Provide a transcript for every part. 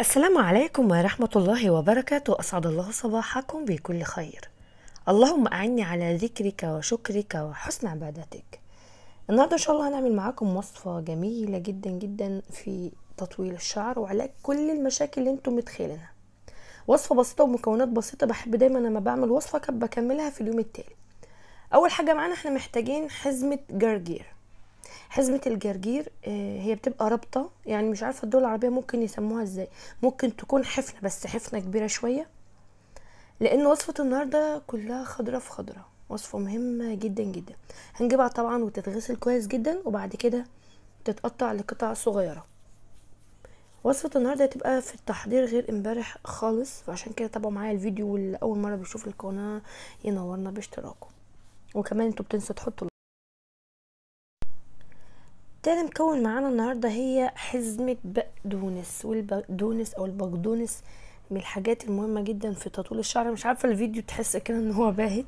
السلام عليكم ورحمة الله وبركاته أسعد الله صباحكم بكل خير اللهم أعني على ذكرك وشكرك وحسن عبادتك النهاردة إن شاء الله هنعمل معاكم وصفة جميلة جدا جدا في تطويل الشعر وعلاج كل المشاكل اللي انتم متخيلينها وصفة بسيطة ومكونات بسيطة بحب دايما لما بعمل وصفة بكملها في اليوم التالي أول حاجة معانا احنا محتاجين حزمة جرجير حزمه الجرجير آه، هي بتبقى رابطه يعني مش عارفه الدول العربيه ممكن يسموها ازاي ممكن تكون حفنه بس حفنه كبيره شويه لان وصفه النهارده كلها خضره في خضره وصفه مهمه جدا جدا هنجيبها طبعا وتتغسل كويس جدا وبعد كده تتقطع لقطع صغيره وصفة النهاردة هتبقى في التحضير غير امبارح خالص فعشان كده تابعوا معايا الفيديو والأول اول مرة بيشوف القناة ينورنا باشتراكه وكمان انتوا بتنسوا تحطوا التالي مكون معانا النهاردة هي حزمة بقدونس والبقدونس او البقدونس من الحاجات المهمة جدا في تطول الشعر مش عارفة الفيديو تحس كده ان هو باهت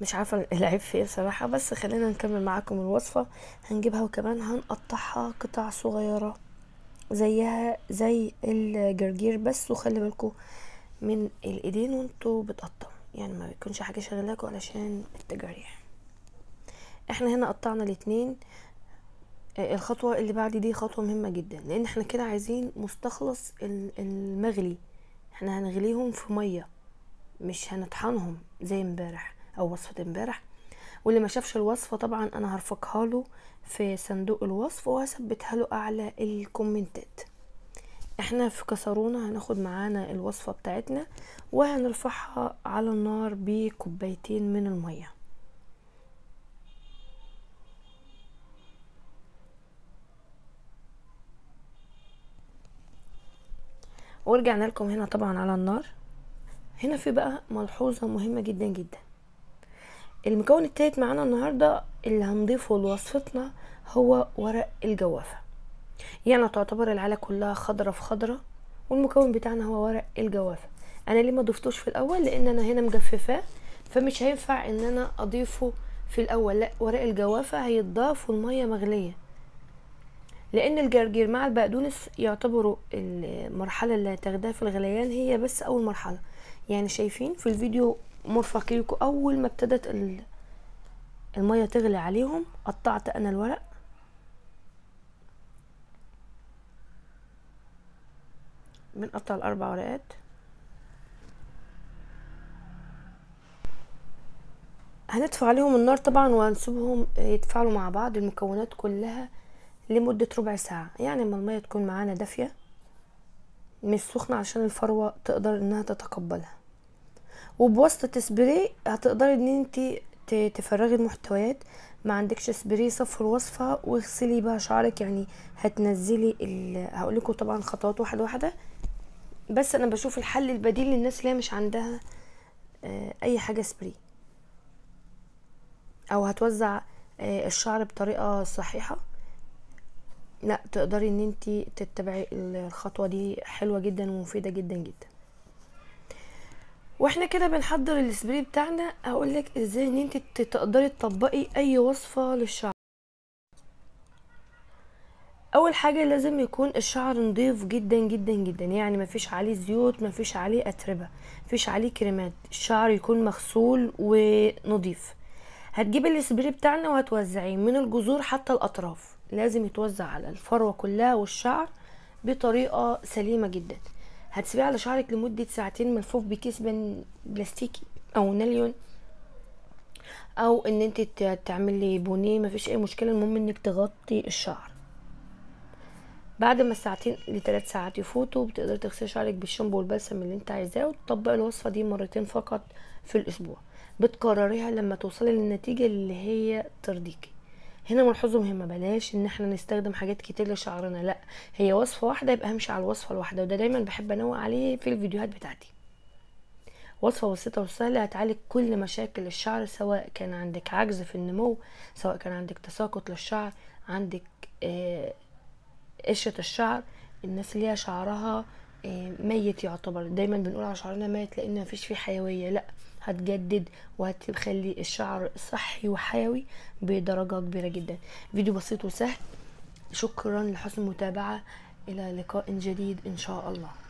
مش عارفة العيب فيه بصراحة بس خلينا نكمل معاكم الوصفة هنجيبها وكمان هنقطعها قطع صغيرة زيها زي الجرجير بس وخلي بالكم من الايدين وانتوا بتقطعوا يعني ما بيكونش حاجة شغلاكوا علشان التجاريح احنا هنا قطعنا الاتنين آه، الخطوة اللي بعد دي خطوة مهمة جدا لان احنا كده عايزين مستخلص المغلي احنا هنغليهم في مية مش هنطحنهم زي امبارح او وصفة امبارح واللي ما شافش الوصفة طبعا انا هرفقها له في صندوق الوصف وهثبتها له اعلى الكومنتات احنا في كسرونة هناخد معانا الوصفة بتاعتنا وهنرفعها على النار بكوبايتين من المية ورجعنا لكم هنا طبعا على النار هنا في بقى ملحوظة مهمة جدا جدا المكون التالت معانا النهاردة اللي هنضيفه لوصفتنا هو ورق الجوافة يعني تعتبر العلة كلها خضرة في خضرة والمكون بتاعنا هو ورق الجوافة انا ليه ما ضفتوش في الاول لان انا هنا مجففاه فمش هينفع ان انا اضيفه في الاول لا ورق الجوافة هيتضاف والمية مغلية لان الجرجير مع البقدونس يعتبروا المرحله اللي هتاخدها في الغليان هي بس اول مرحله يعني شايفين في الفيديو مرفقيكو اول ما ابتدت الميه تغلي عليهم قطعت انا الورق بنقطع الاربع ورقات هندفع عليهم النار طبعا وهنسيبهم يتفاعلوا مع بعض المكونات كلها لمدة ربع ساعة يعني اما المية تكون معانا دافية مش سخنة عشان الفروة تقدر انها تتقبلها وبواسطة سبري هتقدري ان انتي تفرغي المحتويات ما عندكش سبري صفر وصفة واغسلي بها شعرك يعني هتنزلي ال... هقولكوا طبعا خطوات واحدة واحدة بس انا بشوف الحل البديل للناس اللي مش عندها آه، اي حاجة سبري او هتوزع آه، الشعر بطريقة صحيحة لا تقدري ان انت تتبعي الخطوه دي حلوه جدا ومفيده جدا جدا واحنا كده بنحضر السبري بتاعنا هقولك ازاي ان انت تقدري تطبقي اي وصفه للشعر اول حاجه لازم يكون الشعر نضيف جدا جدا جدا يعني مفيش عليه زيوت مفيش عليه اتربه مفيش عليه كريمات الشعر يكون مغسول ونضيف هتجيبي السبري بتاعنا وهتوزعيه من الجذور حتى الاطراف لازم يتوزع على الفروة كلها والشعر بطريقة سليمة جدا هتسيبيه على شعرك لمدة ساعتين ملفوف بكيس بلاستيكي او ناليون او ان انت تعملي بونيه مفيش اي مشكلة المهم انك تغطي الشعر بعد ما الساعتين لثلاث ساعات يفوتوا بتقدري تغسلي شعرك بالشامبو والبلسم اللي انت عايزاه وتطبق الوصفه دي مرتين فقط في الاسبوع بتكرريها لما توصلي للنتيجه اللي هي ترضيكي هنا ملحوظه مهمه بلاش ان احنا نستخدم حاجات كتير لشعرنا لا هي وصفه واحده يبقى همشي على الوصفه الواحده وده دايما بحب انوه عليه في الفيديوهات بتاعتي وصفه بسيطه وسهله هتعالج كل مشاكل الشعر سواء كان عندك عجز في النمو سواء كان عندك تساقط للشعر عندك آه، قشره الشعر الناس اللي هي شعرها آه، ميت يعتبر دايما بنقول على شعرنا ميت لان مفيش فيه حيويه لا هتجدد وهتخلي الشعر صحي وحيوي بدرجه كبيره جدا فيديو بسيط وسهل شكرا لحسن المتابعه الى لقاء جديد ان شاء الله